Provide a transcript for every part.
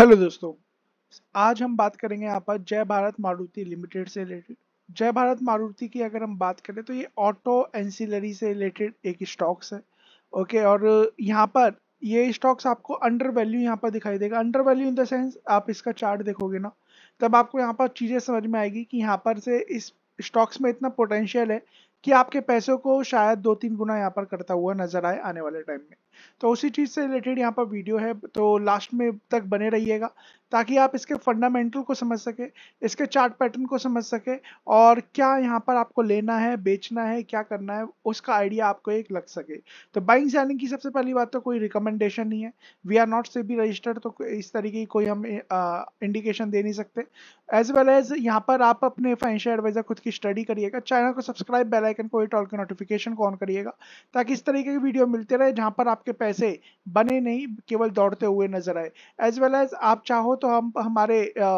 hello दोस्तों आज हम बात करेंगे यहाँ पर जय भारत मारुति लिमिटेड से रिलेटेड जय भारत मारुति की अगर हम बात करें तो ये ऑटो एंसिलरी से रिलेटेड एक स्टॉक्स है ओके और यहाँ पर ये स्टॉक्स आपको अंडर वैल्यू यहाँ पर दिखाई देगा under value in the sense आप इसका चार्ट देखोगे ना तब आपको यहाँ पर चीज़ें समझ में आएगी कि यहाँ पर से इस स्टॉक्स में इतना पोटेंशियल है कि आपके पैसों को शायद दो तीन गुना यहाँ पर करता हुआ नजर आए आने वाले टाइम में तो उसी चीज़ से रिलेटेड यहाँ पर वीडियो है तो लास्ट में तक बने रहिएगा ताकि आप इसके फंडामेंटल को समझ सके इसके चार्ट पैटर्न को समझ सके और क्या यहाँ पर आपको लेना है बेचना है क्या करना है उसका आइडिया आपको एक लग सके तो बाइंग सेलिंग की सबसे पहली बात तो कोई रिकमेंडेशन नहीं है we are not SEBI registered तो इस तरीके की कोई हम इंडिकेशन दे नहीं सकते एज वेल एज यहाँ पर आप अपने फाइनेंशियल एडवाइजर खुद की स्टडी करिएगा चैनल को सब्सक्राइब बेलाइकन को ऑल के नोटिफिकेशन को ऑन करिएगा ताकि इस तरीके की वीडियो मिलते रहे जहाँ पर आपके के पैसे बने नहीं केवल दौड़ते हुए नजर आए एज वेल एज आप चाहो तो हम हमारे आ,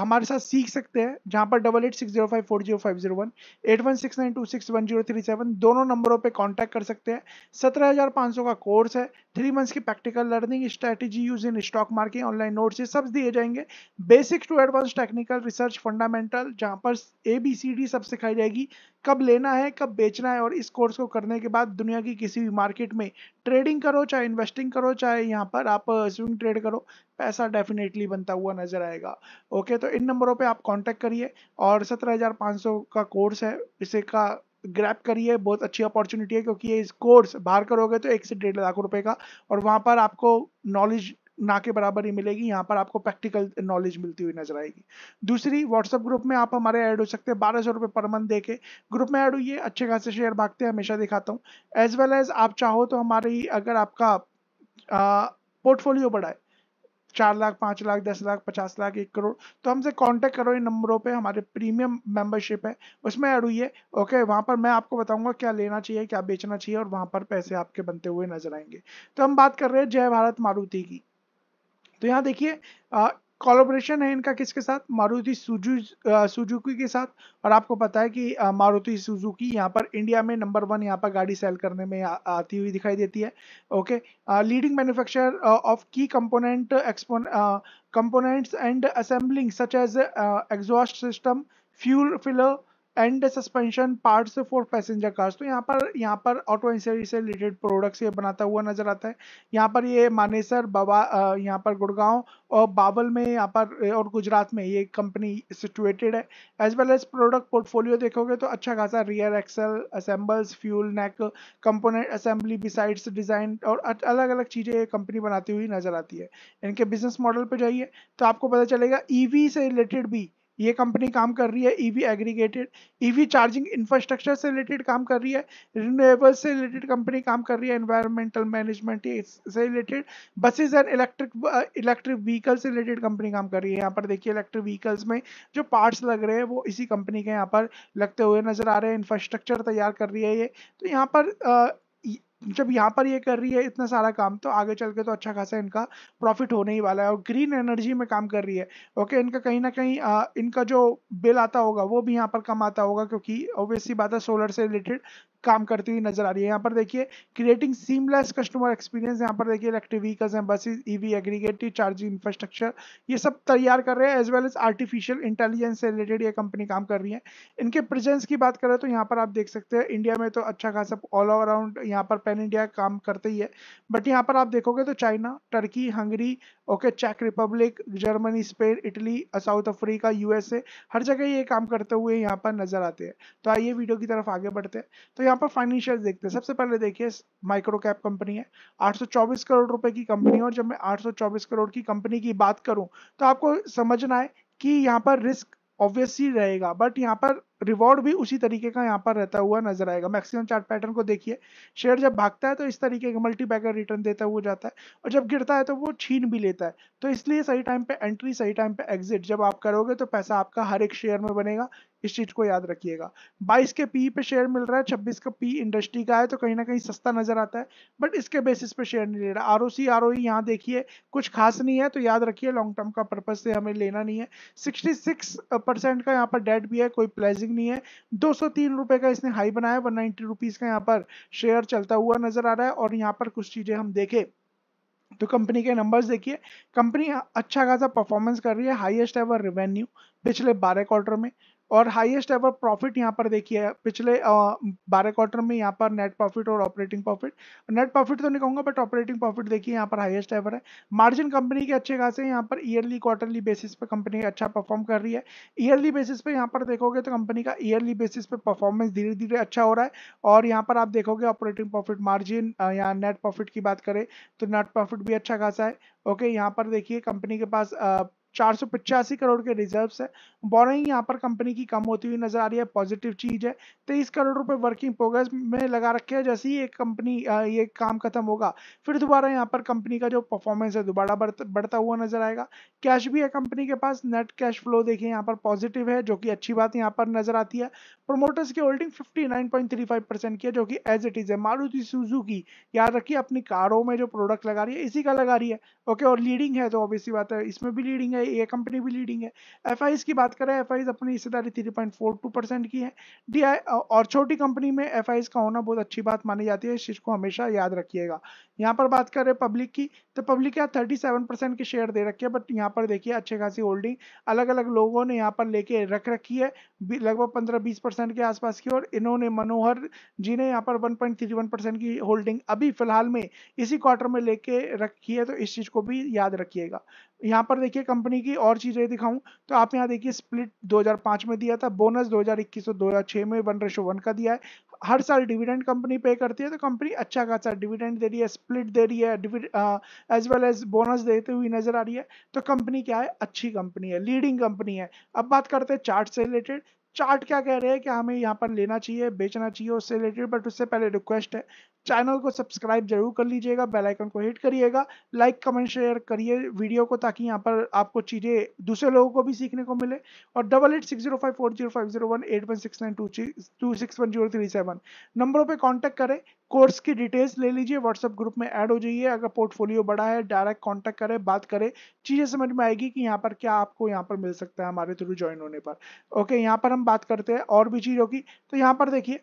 हमारे साथ सीख सकते हैं जहां पर double eight six zero five four zero five zero one eight one six nine two six one zero three seven दोनों नंबरों पे कांटेक्ट कर सकते हैं सत्रह हजार पाँच सौ का कोर्स है थ्री मंथ्स की practical learning strategy use in stock market online notes ये सब दिए जाएंगे basic to advance technical research fundamental जहाँ पर ए बी सी डी सब सिखाई जाएगी कब लेना है कब बेचना है और इस कोर्स को करने के बाद दुनिया की किसी भी मार्केट में ट्रेडिंग करो चाहे इन्वेस्टिंग करो चाहे यहाँ पर आप स्विंग ट्रेड करो पैसा डेफिनेटली बनता हुआ नजर आएगा ओके तो इन नंबरों पे आप कांटेक्ट करिए और सत्रह का कोर्स है इसे का ग्रैप करिए बहुत अच्छी अपॉर्चुनिटी है क्योंकि ये इस कोर्स बाहर करोगे तो एक से डेढ़ लाख रुपए का और वहाँ पर आपको नॉलेज ना के बराबर ही मिलेगी यहाँ पर आपको प्रैक्टिकल नॉलेज मिलती हुई नजर आएगी दूसरी व्हाट्सअप ग्रुप में आप हमारे ऐड हो सकते हैं बारह सौ रुपये पर मंथ देके ग्रुप में ऐड हुई है अच्छे खासे शेयर भागते हैं हमेशा दिखाता हूँ एज वेल एज आप चाहो तो हमारी अगर आपका पोर्टफोलियो बढ़ाए चार लाख पाँच लाख दस लाख पचास लाख एक करोड़ तो हमसे कांटेक्ट करो इन नंबरों पे हमारे प्रीमियम मेंबरशिप है उसमें ऐड हुई है ओके वहाँ पर मैं आपको बताऊंगा क्या लेना चाहिए क्या बेचना चाहिए और वहाँ पर पैसे आपके बनते हुए नजर आएंगे तो हम बात कर रहे हैं जय भारत मारुति की तो यहाँ देखिए कॉलोब्रेशन है इनका किसके साथ मारुति सुजू सुजुकी के साथ और आपको पता है कि मारुति सुजुकी यहाँ पर इंडिया में नंबर वन यहाँ पर गाड़ी सेल करने में आ, आती हुई दिखाई देती है ओके लीडिंग मैन्युफैक्चर ऑफ की कंपोनेंट एक्सपोन components and assembling such as exhaust system fuel filler and suspension parts for passenger cars तो यहाँ पर यहाँ पर ऑटो इंसरी से रिलेटेड प्रोडक्ट्स ये बनाता हुआ नजर आता है यहाँ पर ये मानेसर बाबा यहाँ पर गुड़गांव और बावल में यहाँ पर और गुजरात में ये कंपनी सिचुएटेड है as well as product portfolio देखोगे तो अच्छा खासा rear axle assembles fuel neck component assembly besides design और अलग अलग चीज़ें ये कंपनी बनाती हुई नजर आती है इनके बिजनेस मॉडल पर जाइए तो आपको पता चलेगा ई e से रिलेटेड भी ये कंपनी काम कर रही है EV aggregated EV charging infrastructure से रिलेटेड काम कर रही है रिन्यूएबल से रिलेटेड कंपनी काम कर रही है एनवायरमेंटल मैनेजमेंट से related buses and electric electric vehicle से रिलेटेड कंपनी काम कर रही है यहाँ पर देखिए इलेक्ट्रिक व्हीकल्स में जो पार्ट्स लग रहे हैं वो इसी कंपनी के यहाँ पर लगते हुए नजर आ रहे हैं इंफ्रास्ट्रक्चर तैयार कर रही है ये तो यहाँ पर जब यहाँ पर ये कर रही है इतना सारा काम तो आगे चल के तो अच्छा खासा इनका प्रॉफिट होने ही वाला है और ग्रीन एनर्जी में काम कर रही है ओके इनका कहीं ना कहीं आ, इनका जो बिल आता होगा वो भी यहाँ पर कम आता होगा क्योंकि ऑब्वियसली बात है सोलर से रिलेटेड काम करती हुई नजर आ रही है यहाँ पर देखिए क्रिएटिंग सीमलेस कस्टमर एक्सपीरियंस यहाँ पर देखिए इलेक्ट्रिक व्हीकल्स हैं buses EV aggregative charging infrastructure ये सब तैयार कर रहे हैं as well as artificial intelligence से रिलेटेड ये कंपनी काम कर रही है इनके प्रेजेंस की बात करें तो यहाँ पर आप देख सकते हैं इंडिया में तो अच्छा खासा ऑल अराउंड यहाँ पर पैन इंडिया काम करते ही है बट यहाँ पर आप देखोगे तो चाइना टर्की हंगरी ओके चेक Republic Germany Spain Italy South Africa USA हर जगह ये काम करते हुए यहाँ पर नजर आते हैं तो आइए वीडियो की तरफ आगे बढ़ते हैं तो यहाँ यहाँ पर फाइनेंशियल देखते हैं सबसे पहले देखिए माइक्रो कैप कंपनी है 824 करोड़ रुपए की कंपनी है और जब मैं 824 करोड़ की कंपनी की बात करूं तो आपको समझना है कि यहाँ पर रिस्क ऑब्वियसली रहेगा बट यहाँ पर रिवॉर्ड भी उसी तरीके का यहाँ पर रहता हुआ नजर आएगा मैक्सिमम चार्ट पैटर्न को देखिए शेयर जब भागता है तो इस तरीके का मल्टी बैगर रिटर्न देता हुआ जाता है और जब गिरता है तो वो छीन भी लेता है तो इसलिए सही टाइम पे एंट्री सही टाइम पे एग्जिट जब आप करोगे तो पैसा आपका हर एक शेयर में बनेगा इस चीज को याद रखिएगा 22 के पी पे शेयर मिल रहा है 26 का पी इंडस्ट्री का है तो कहीं ना कहीं सस्ता नजर आता है बट इसके बेसिस पे शेयर नहीं ले रहा R O C R O यहाँ देखिए कुछ खास नहीं है तो याद रखिए लॉन्ग टर्म का पर्पज से हमें लेना नहीं है 66 परसेंट का यहाँ पर डेट भी है कोई प्लेजिंग प्राइसिंग नहीं है दो सौ का इसने हाई बनाया वन नाइनटी का यहाँ पर शेयर चलता हुआ नजर आ रहा है और यहाँ पर कुछ चीजें हम देखें तो कंपनी के नंबर्स देखिए कंपनी अच्छा खासा परफॉर्मेंस कर रही है हाईएस्ट एवर रेवेन्यू पिछले बारह क्वार्टर में और हाईएस्ट एवर प्रॉफिट यहाँ पर देखिए पिछले बारह क्वार्टर में यहाँ पर नेट प्रॉफिट और ऑपरेटिंग प्रॉफिट नेट प्रॉफिट तो नहीं कहूँगा बट ऑपरेटिंग प्रॉफिट देखिए यहाँ पर हाईएस्ट एवर है मार्जिन कंपनी के अच्छे खासे यहाँ पर ईयरली क्वार्टरली बेसिस पे कंपनी अच्छा परफॉर्म कर रही है ईयरली बेसिस पे यहाँ पर देखोगे तो कंपनी का ईयरली बेसिस पे परफॉर्मेंस धीरे धीरे अच्छा हो रहा है और यहाँ पर आप देखोगे ऑपरेटिंग प्रॉफिट मार्जिन या नेट प्रॉफिट की बात करें तो नेट प्रॉफिट भी अच्छा खासा है ओके okay, यहाँ पर देखिए कंपनी के पास चार करोड़ के रिजर्व्स है बोरिंग यहाँ पर कंपनी की कम होती हुई नजर आ रही है पॉजिटिव चीज है तेईस करोड़ रुपए वर्किंग प्रोग्रेस में लगा रखे हैं जैसे ही एक कंपनी ये काम खत्म होगा फिर दोबारा यहाँ पर कंपनी का जो परफॉर्मेंस है दोबारा बढ़ता हुआ नजर आएगा कैश भी है कंपनी के पास नेट कैश फ्लो देखिए यहाँ पर पॉजिटिव है जो कि अच्छी बात यहाँ पर नजर आती है प्रोमोटर्स की होल्डिंग फिफ्टी परसेंट की है जो कि एज इट इज है मारुति सुजुकी याद रखिए अपनी कारों में जो प्रोडक्ट लगा रही है इसी का लगा रही है ओके और लीडिंग है तो ऑब्वियसली बात है इसमें भी लीडिंग है आई ये कंपनी भी लीडिंग है एफ की बात करें एफ अपनी हिस्सेदारी थ्री परसेंट की है डी और छोटी कंपनी में एफ का होना बहुत अच्छी बात मानी जाती है इस को हमेशा याद रखिएगा यहाँ पर बात करें पब्लिक की तो पब्लिक क्या थर्टी सेवन के शेयर दे रखे हैं बट यहाँ पर देखिए अच्छे खासी होल्डिंग अलग अलग लोगों ने यहाँ पर लेके रख रखी है लगभग पंद्रह बीस परसेंट के आसपास की और इन्होंने मनोहर जी ने यहाँ पर one point three one percent की होल्डिंग अभी फिलहाल में इसी क्वार्टर में लेके रखी है तो इस चीज़ को भी याद रखिएगा यहाँ पर देखिए कंपनी कंपनी की और चीज़ें दिखाऊं तो आप यहाँ देखिए स्प्लिट 2005 में दिया था बोनस 2021 और 2006 में वन रेशो वन का दिया है हर साल डिविडेंड कंपनी पे करती है तो कंपनी अच्छा खासा डिविडेंड दे रही है स्प्लिट दे रही है एज वेल एज बोनस देते हुए नजर आ रही है तो कंपनी क्या है अच्छी कंपनी है लीडिंग कंपनी है अब बात करते हैं चार्ट से रिलेटेड चार्ट क्या कह रहे हैं कि हमें यहाँ पर लेना चाहिए बेचना चाहिए उससे रिलेटेड बट उससे पहले रिक्वेस्ट है चैनल को सब्सक्राइब जरूर कर लीजिएगा बेल आइकन को हिट करिएगा लाइक कमेंट शेयर करिए वीडियो को ताकि यहाँ पर आपको चीज़ें दूसरे लोगों को भी सीखने को मिले और double eight six zero five four zero five zero one eight one six nine two two six one zero three seven नंबरों पर कॉन्टैक्ट करें कोर्स की डिटेल्स ले लीजिए व्हाट्सअप ग्रुप में ऐड हो जाइए अगर पोर्टफोलियो बड़ा है डायरेक्ट कॉन्टैक्ट करें बात करें चीज़ें समझ में आएगी कि यहाँ पर क्या आपको यहाँ पर मिल सकता है हमारे थ्रू ज्वाइन होने पर ओके यहाँ पर हम बात करते हैं और भी चीज़ों की तो यहाँ पर देखिए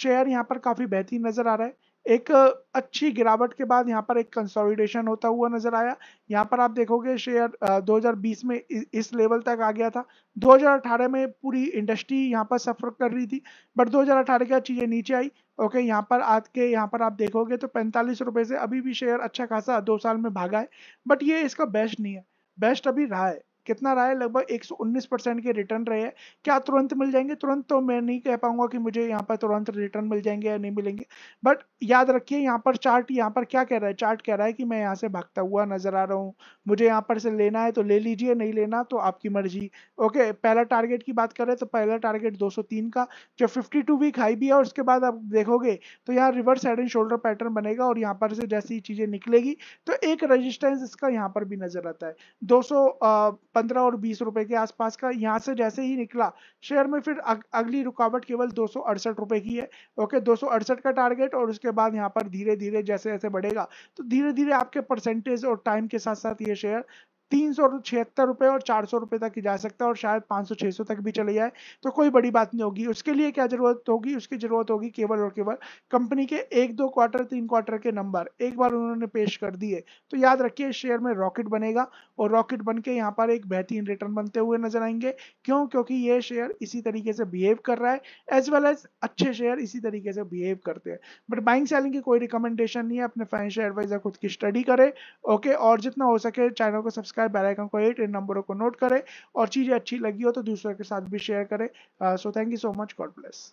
शेयर यहाँ पर काफ़ी बेहतरीन नज़र आ रहा है एक अच्छी गिरावट के बाद यहाँ पर एक कंसोलिडेशन होता हुआ नजर आया यहाँ पर आप देखोगे शेयर 2020 में इस लेवल तक आ गया था 2018 में पूरी इंडस्ट्री यहाँ पर सफर कर रही थी बट 2018 हज़ार अठारह की चीज़ें नीचे आई ओके यहाँ पर आज के यहाँ पर आप देखोगे तो पैंतालीस रुपये से अभी भी शेयर अच्छा खासा दो साल में भागा है बट ये इसका बेस्ट नहीं है बेस्ट अभी रहा है कितना रहा है लगभग 119 परसेंट के रिटर्न रहे हैं क्या तुरंत मिल जाएंगे तुरंत तो मैं नहीं कह पाऊंगा कि मुझे यहाँ पर तुरंत रिटर्न मिल जाएंगे या नहीं मिलेंगे बट याद रखिए यहाँ पर चार्ट यहाँ पर क्या कह रहा है चार्ट कह रहा है कि मैं यहाँ से भागता हुआ नजर आ रहा हूँ मुझे यहाँ पर से लेना है तो ले लीजिए नहीं लेना तो आपकी मर्जी ओके पहला टारगेट की बात करें तो पहला टारगेट दो का जो टू वीक हाई भी है और उसके बाद आप देखोगे तो यहाँ reverse head and shoulder pattern बनेगा और यहाँ पर से जैसी चीजें निकलेगी तो एक रजिस्टेंस इसका यहाँ पर भी नजर आता है दो पंद्रह और बीस रुपए के आसपास का यहाँ से जैसे ही निकला शेयर में फिर अग, अगली रुकावट केवल दो सौ अड़सठ रुपए की है ओके दो सौ अड़सठ का टारगेट और उसके बाद यहाँ पर धीरे धीरे जैसे जैसे बढ़ेगा तो धीरे धीरे आपके परसेंटेज और टाइम के साथ साथ ये शेयर तीन सौ छिहत्तर रुपये और चार सौ रुपये तक ही जा सकता है और शायद पाँच सौ छः सौ तक भी चले जाए तो कोई बड़ी बात नहीं होगी उसके लिए क्या जरूरत होगी उसकी जरूरत होगी केवल और केवल कंपनी के एक दो क्वार्टर तीन क्वार्टर के नंबर एक बार उन्होंने पेश कर दिए तो याद रखिए शेयर में रॉकेट बनेगा और रॉकेट बन के यहाँ पर एक बेहतरीन रिटर्न बनते हुए नजर आएंगे क्यों क्योंकि ये शेयर इसी तरीके से बिहेव कर रहा है एज वेल एज अच्छे शेयर इसी तरीके से बिहेव करते हैं बट बाइंग सेलिंग की कोई रिकमेंडेशन नहीं है अपने फाइनेंशियल एडवाइजर खुद की स्टडी करें ओके और जितना हो सके चैनल को सब्सक्राइब सब्सक्राइब बेल आइकन को हिट इन नंबरों को नोट करें और चीज़ें अच्छी लगी हो तो दूसरों के साथ भी शेयर करें so thank you so much God bless